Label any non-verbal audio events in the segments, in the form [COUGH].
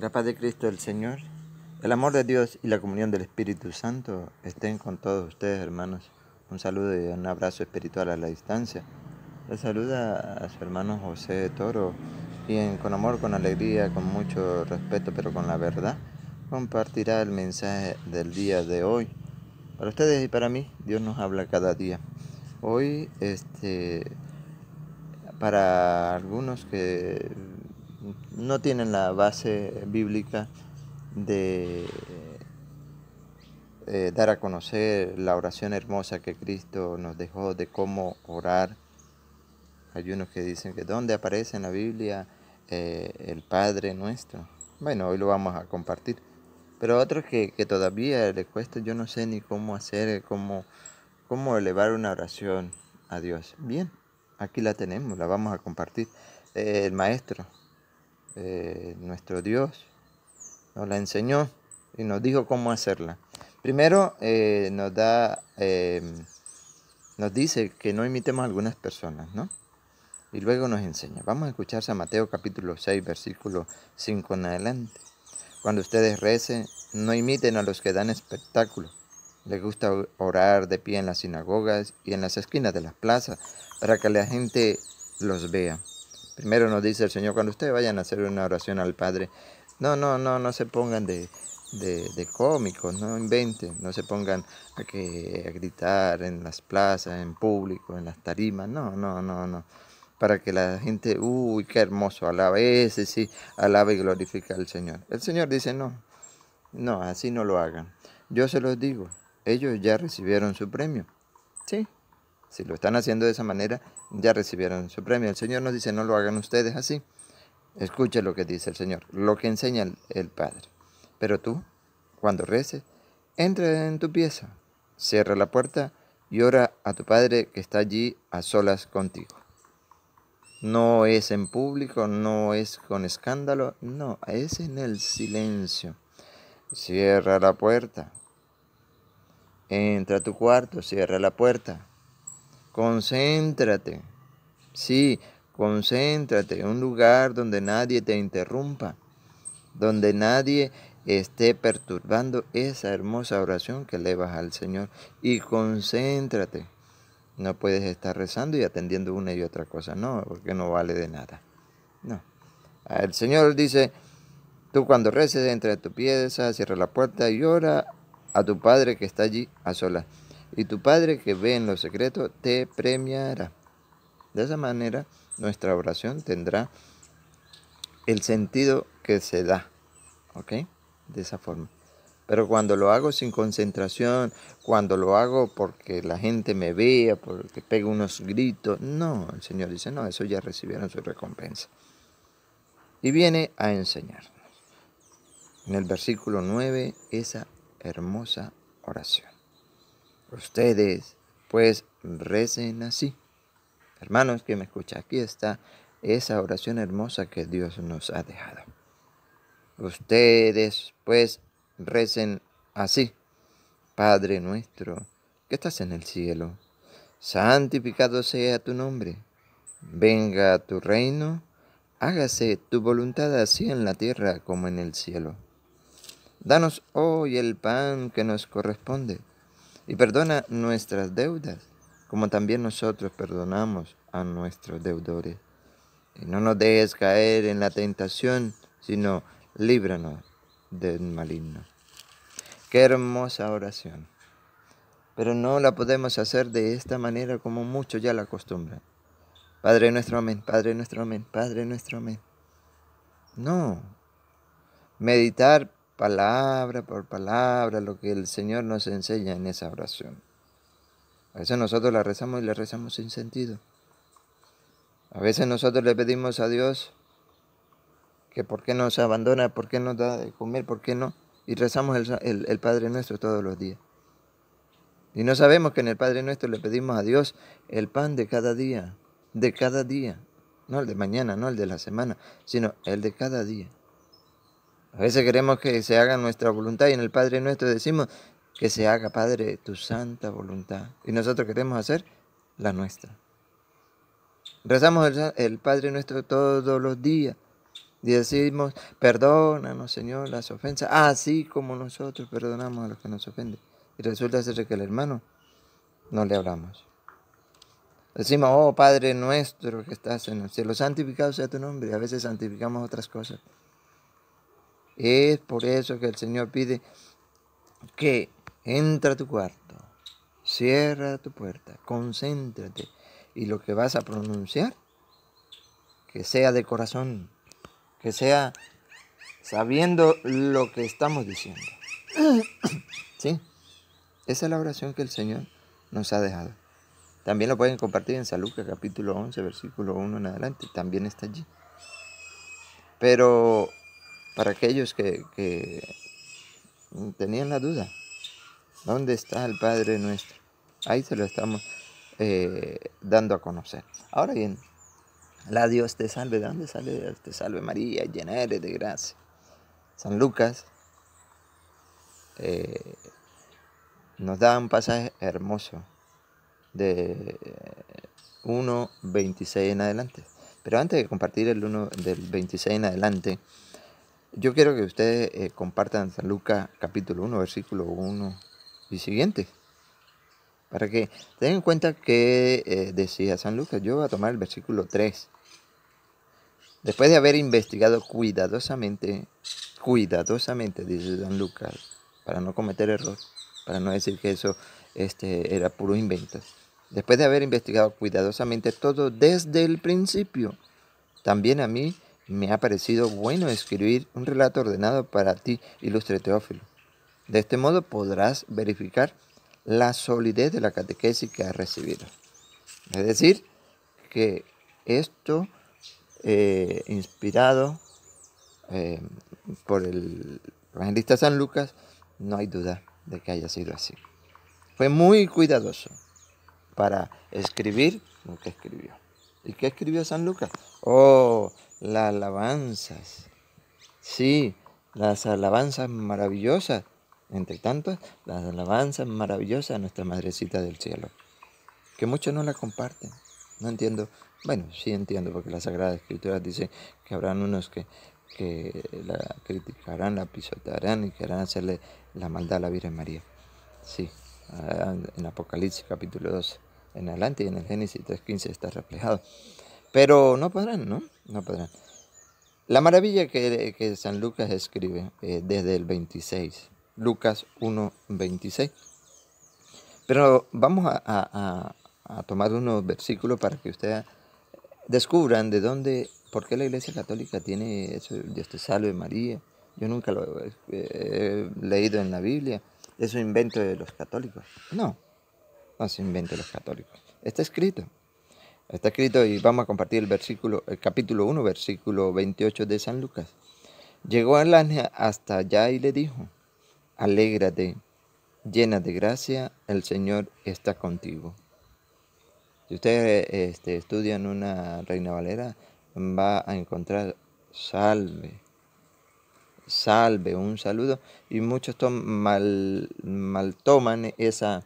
la paz de Cristo el Señor, el amor de Dios y la comunión del Espíritu Santo estén con todos ustedes, hermanos. Un saludo y un abrazo espiritual a la distancia. Les saluda a su hermano José Toro, quien con amor, con alegría, con mucho respeto, pero con la verdad, compartirá el mensaje del día de hoy. Para ustedes y para mí, Dios nos habla cada día. Hoy, este, para algunos que no tienen la base bíblica de eh, dar a conocer la oración hermosa que Cristo nos dejó de cómo orar. Hay unos que dicen que dónde aparece en la Biblia eh, el Padre nuestro. Bueno, hoy lo vamos a compartir. Pero otros que, todavía les cuesta, yo no sé ni cómo hacer, cómo, cómo elevar una oración a Dios. Bien, aquí la tenemos, la vamos a compartir. Eh, el maestro eh, nuestro Dios nos la enseñó y nos dijo cómo hacerla. Primero eh, nos da, eh, nos dice que no imitemos a algunas personas, ¿no? Y luego nos enseña. Vamos a escuchar San Mateo capítulo 6, versículo 5 en adelante. Cuando ustedes recen, no imiten a los que dan espectáculo. Les gusta orar de pie en las sinagogas y en las esquinas de las plazas para que la gente los vea. Primero nos dice el Señor, cuando ustedes vayan a hacer una oración al Padre, no, no, no, no se pongan de, de, cómicos, no inventen, no se pongan a, que, a gritar en las plazas, en público, en las tarimas, no, no, no, no para que la gente, uy, qué hermoso, alabe ese, sí, alabe y glorifica al Señor. El Señor dice, no, no, así no lo hagan. Yo se los digo, ellos ya recibieron su premio, sí, si lo están haciendo de esa manera, ya recibieron su premio. El Señor nos dice, no lo hagan ustedes así. Escuche lo que dice el Señor, lo que enseña el, Padre. Pero tú, cuando reces, entra en tu pieza, cierra la puerta y ora a tu Padre que está allí a solas contigo. No es en público, no es con escándalo, no, es en el silencio. Cierra la puerta. Entra a tu cuarto, cierra la puerta. Concéntrate. Sí, concéntrate en un lugar donde nadie te interrumpa, donde nadie esté perturbando esa hermosa oración que vas al Señor. Y concéntrate. No puedes estar rezando y atendiendo una y otra cosa, no, porque no vale de nada. No. El Señor dice, tú cuando reces, entra a tu pieza, cierra la puerta y ora a tu Padre que está allí a solas y tu Padre que ve en los secretos te premiará. De esa manera, nuestra oración tendrá el sentido que se da, ¿ok? De esa forma. Pero cuando lo hago sin concentración, cuando lo hago porque la gente me vea, porque pego unos gritos, no, el Señor dice, no, eso ya recibieron su recompensa. Y viene a enseñarnos en el versículo 9 esa hermosa oración. Ustedes pues recen así. Hermanos que me escucha, aquí está esa oración hermosa que Dios nos ha dejado. Ustedes pues recen así. Padre nuestro, que estás en el cielo, santificado sea tu nombre. Venga a tu reino, hágase tu voluntad así en la tierra como en el cielo. Danos hoy el pan que nos corresponde y perdona nuestras deudas, como también nosotros perdonamos a nuestros deudores. Y no nos dejes caer en la tentación, sino líbranos del maligno. Qué hermosa oración. Pero no la podemos hacer de esta manera como muchos ya la acostumbran. Padre nuestro amén, Padre nuestro amén, Padre nuestro amén. No. Meditar palabra por palabra lo que el Señor nos enseña en esa oración. A veces nosotros la rezamos y la rezamos sin sentido. A veces nosotros le pedimos a Dios que por qué nos abandona, por qué nos da de comer, por qué no. Y rezamos el, el Padre Nuestro todos los días. Y no sabemos que en el Padre Nuestro le pedimos a Dios el pan de cada día, de cada día. No el de mañana, no el de la semana, sino el de cada día. A veces queremos que se haga nuestra voluntad y en el Padre nuestro decimos que se haga, Padre, tu santa voluntad. Y nosotros queremos hacer la nuestra. Rezamos el, Padre nuestro todos los días. Y decimos, perdónanos, Señor, las ofensas, así como nosotros perdonamos a los que nos ofenden. Y resulta ser que el hermano no le hablamos. Decimos, oh Padre nuestro que estás en el cielo, santificado sea tu nombre. Y a veces santificamos otras cosas. Es por eso que el Señor pide que entra a tu cuarto, cierra tu puerta, concéntrate y lo que vas a pronunciar, que sea de corazón, que sea sabiendo lo que estamos diciendo. [COUGHS] ¿Sí? Esa es la oración que el Señor nos ha dejado. También lo pueden compartir en San Lucas capítulo 11, versículo 1 en adelante. También está allí. Pero para aquellos que, tenían la duda. ¿Dónde está el Padre nuestro? Ahí se lo estamos eh, dando a conocer. Ahora bien, la Dios te salve, ¿de dónde sale te salve María? Llena eres de gracia. San Lucas eh, nos da un pasaje hermoso de 1.26 en adelante. Pero antes de compartir el 1 del 26 en adelante, yo quiero que ustedes eh, compartan San Lucas capítulo 1, versículo 1 y siguiente. Para que tengan en cuenta que eh, decía San Lucas, yo voy a tomar el versículo 3. Después de haber investigado cuidadosamente, cuidadosamente, dice San Lucas, para no cometer error, para no decir que eso este, era puro invento. Después de haber investigado cuidadosamente todo desde el principio, también a mí me ha parecido bueno escribir un relato ordenado para ti, ilustre Teófilo. De este modo podrás verificar la solidez de la catequesis que has recibido. Es decir, que esto eh, inspirado eh, por el evangelista San Lucas, no hay duda de que haya sido así. Fue muy cuidadoso para escribir lo que escribió. ¿Y qué escribió San Lucas? Oh, las alabanzas. Sí, las alabanzas maravillosas. Entre tanto, las alabanzas maravillosas a nuestra Madrecita del Cielo. Que muchos no la comparten. No entiendo. Bueno, sí entiendo, porque la Sagrada Escritura dice que habrán unos que, la criticarán, la pisotearán y querrán hacerle la maldad a la Virgen María. Sí, ah, en Apocalipsis capítulo 12 en adelante y en el Génesis 3.15 está reflejado. Pero no podrán, ¿no? No podrán. La maravilla que, San Lucas escribe eh, desde el 26, Lucas 1.26. Pero vamos a, tomar unos versículos para que ustedes descubran de dónde, por qué la Iglesia Católica tiene eso, Dios te salve María. Yo nunca lo he, eh, leído en la Biblia, Es un invento de los católicos. No, no se inventen los católicos. Está escrito. Está escrito y vamos a compartir el versículo, el capítulo 1, versículo 28 de San Lucas. Llegó el ángel hasta allá y le dijo, alégrate, llena de gracia, el Señor está contigo. Si ustedes este, estudian una Reina Valera, va a encontrar salve, salve, un saludo, y muchos toman mal, mal toman esa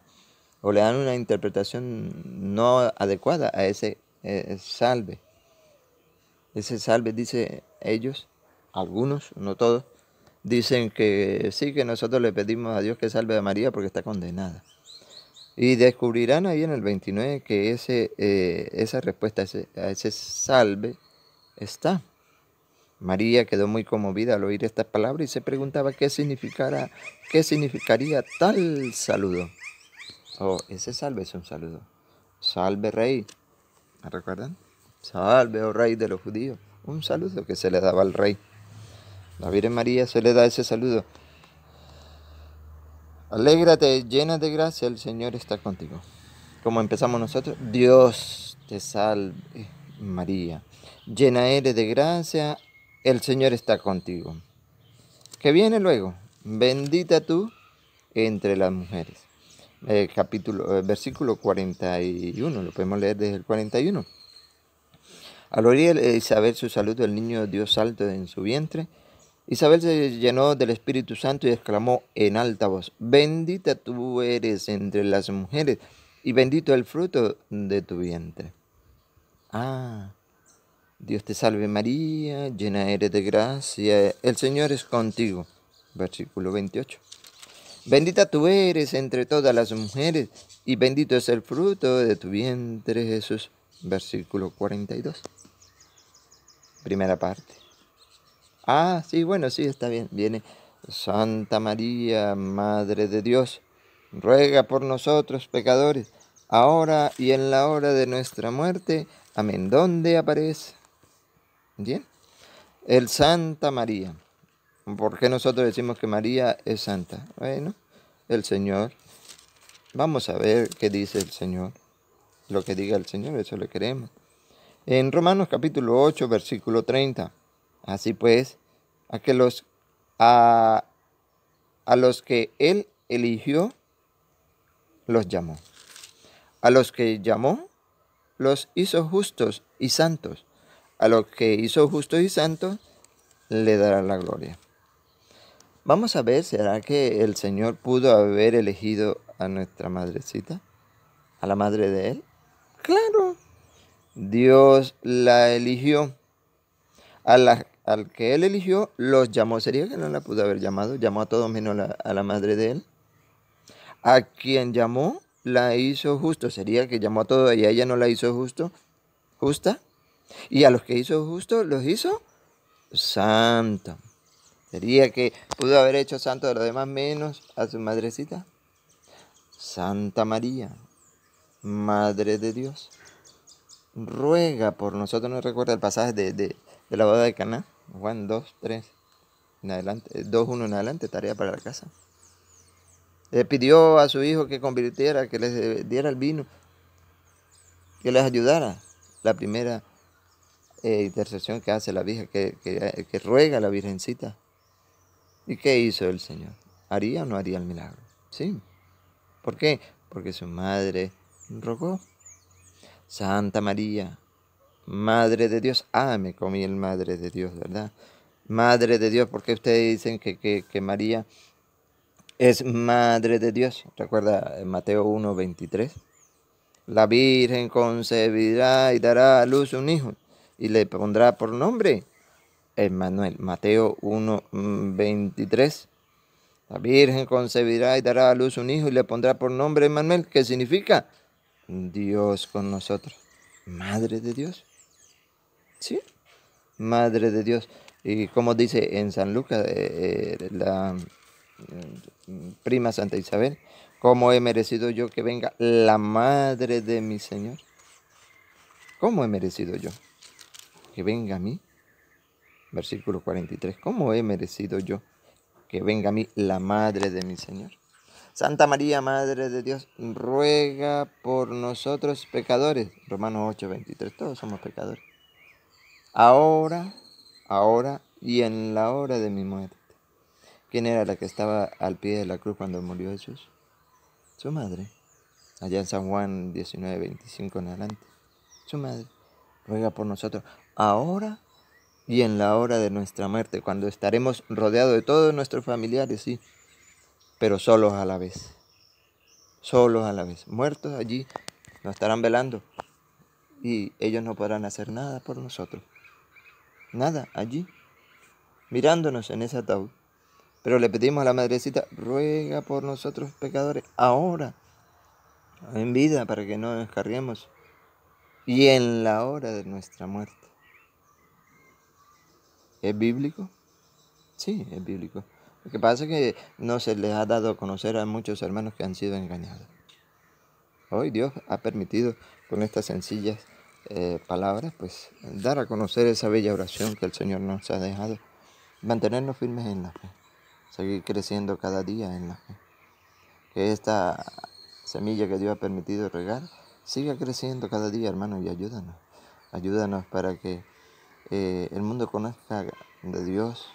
o le dan una interpretación no adecuada a ese e, e, salve. Ese salve dice ellos, algunos, no todos, dicen que sí, que nosotros le pedimos a Dios que salve a María porque está condenada. Y descubrirán ahí en el 29 que ese, e, esa respuesta a ese salve está. María quedó muy conmovida al oír estas palabras y se preguntaba qué, significara, qué significaría tal saludo oh, ese salve es un saludo. Salve rey. ¿Me recuerdan? Salve, oh rey de los judíos. Un saludo que se le daba al rey. La Virgen María se le da ese saludo. Alégrate, llena de gracia, el Señor está contigo. Como empezamos nosotros, Dios te salve María. Llena eres de gracia, el Señor está contigo. Que viene luego, bendita tú entre las mujeres capítulo, versículo 41, lo podemos leer desde el 41. Al oír Isabel su saludo, del niño Dios salto en su vientre. Isabel se llenó del Espíritu Santo y exclamó en alta voz, bendita tú eres entre las mujeres y bendito el fruto de tu vientre. Ah, Dios te salve María, llena eres de gracia, el Señor es contigo. Versículo 28. Bendita tú eres entre todas las mujeres y bendito es el fruto de tu vientre Jesús. Versículo 42. Primera parte. Ah, sí, bueno, sí, está bien. Viene Santa María, Madre de Dios, ruega por nosotros pecadores, ahora y en la hora de nuestra muerte. Amén. ¿Dónde aparece? Bien. El Santa María. ¿Por qué nosotros decimos que María es santa? Bueno, el Señor. Vamos a ver qué dice el Señor. Lo que diga el Señor, eso le queremos. En Romanos capítulo 8, versículo 30. Así pues, a que los a, a los que él eligió los llamó. A los que llamó los hizo justos y santos. A los que hizo justos y santos le dará la gloria. Vamos a ver, ¿será que el Señor pudo haber elegido a nuestra madrecita? ¿A la madre de Él? Claro. Dios la eligió. A la, al que Él eligió, los llamó. ¿Sería que no la pudo haber llamado? Llamó a todos menos a la madre de Él. A quien llamó, la hizo justo. ¿Sería que llamó a todos y a ella no la hizo justo? ¿Justa? Y a los que hizo justo, los hizo santo. ¿Sería que pudo haber hecho santo de los demás menos a su madrecita? Santa María, Madre de Dios, ruega por nosotros. No recuerda el pasaje de, de, la boda de Caná, Juan 2, 3, en adelante, 2, eh, 1 en adelante, tarea para la casa. Le pidió a su hijo que convirtiera, que les diera el vino, que les ayudara. La primera eh, intercesión que hace la Virgen, que, que, que ruega a la Virgencita ¿Y qué hizo el Señor? ¿Haría o no haría el milagro? Sí. ¿Por qué? Porque su madre rogó. Santa María, Madre de Dios. ame ah, me comí el Madre de Dios, ¿verdad? Madre de Dios, porque ustedes dicen que, María es Madre de Dios. Recuerda eh, Mateo 1, 23. La Virgen concebirá y dará a luz un hijo y le pondrá por nombre Emmanuel. Mateo 1, 23. Mm, la Virgen concebirá y dará a luz un hijo y le pondrá por nombre Emmanuel, que significa Dios con nosotros. Madre de Dios. ¿Sí? Madre de Dios. Y como dice en San Lucas, eh, eh, la mm, prima Santa Isabel, ¿cómo he merecido yo que venga la madre de mi Señor? ¿Cómo he merecido yo que venga a mí versículo 43, ¿cómo he merecido yo que venga a mí la madre de mi Señor? Santa María, Madre de Dios, ruega por nosotros pecadores. Romanos 8, 23, todos somos pecadores. Ahora, ahora y en la hora de mi muerte. ¿Quién era la que estaba al pie de la cruz cuando murió Jesús? Su madre. Allá en San Juan 19, 25 en adelante. Su madre. Ruega por nosotros ahora y en la hora de nuestra muerte, cuando estaremos rodeados de todos nuestros familiares, sí, pero solos a la vez, solos a la vez, muertos allí, nos estarán velando y ellos no podrán hacer nada por nosotros, nada allí, mirándonos en ese ataúd. Pero le pedimos a la madrecita, ruega por nosotros pecadores, ahora, en vida, para que no nos carguemos, y en la hora de nuestra muerte. ¿Es bíblico? Sí, es bíblico. Lo que pasa es que no se les ha dado a conocer a muchos hermanos que han sido engañados. Hoy Dios ha permitido con estas sencillas eh, palabras, pues dar a conocer esa bella oración que el Señor nos ha dejado, mantenernos firmes en la fe, seguir creciendo cada día en la fe. Que esta semilla que Dios ha permitido regar siga creciendo cada día, hermano, y ayúdanos. Ayúdanos para que eh, el mundo conozca de Dios,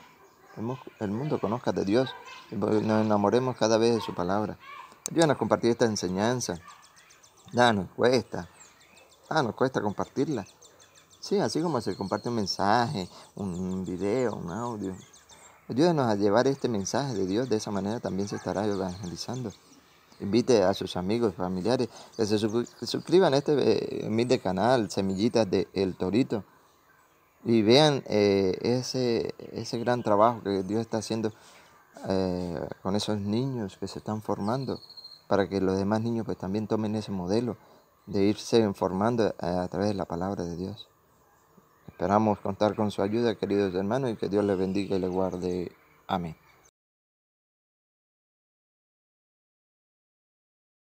el, mundo conozca de Dios, y nos enamoremos cada vez de su palabra. Ayúdanos a compartir esta enseñanza. nos cuesta. Ah, nos cuesta compartirla. Sí, así como se comparte un mensaje, un video, un audio. Ayúdanos a llevar este mensaje de Dios, de esa manera también se estará evangelizando. Invite a sus amigos, familiares, que se suscriban a este eh, de canal, Semillitas de El Torito y vean eh, ese, ese gran trabajo que Dios está haciendo eh, con esos niños que se están formando para que los demás niños pues también tomen ese modelo de irse formando eh, a través de la palabra de Dios. Esperamos contar con su ayuda, queridos hermanos, y que Dios les bendiga y les guarde. Amén.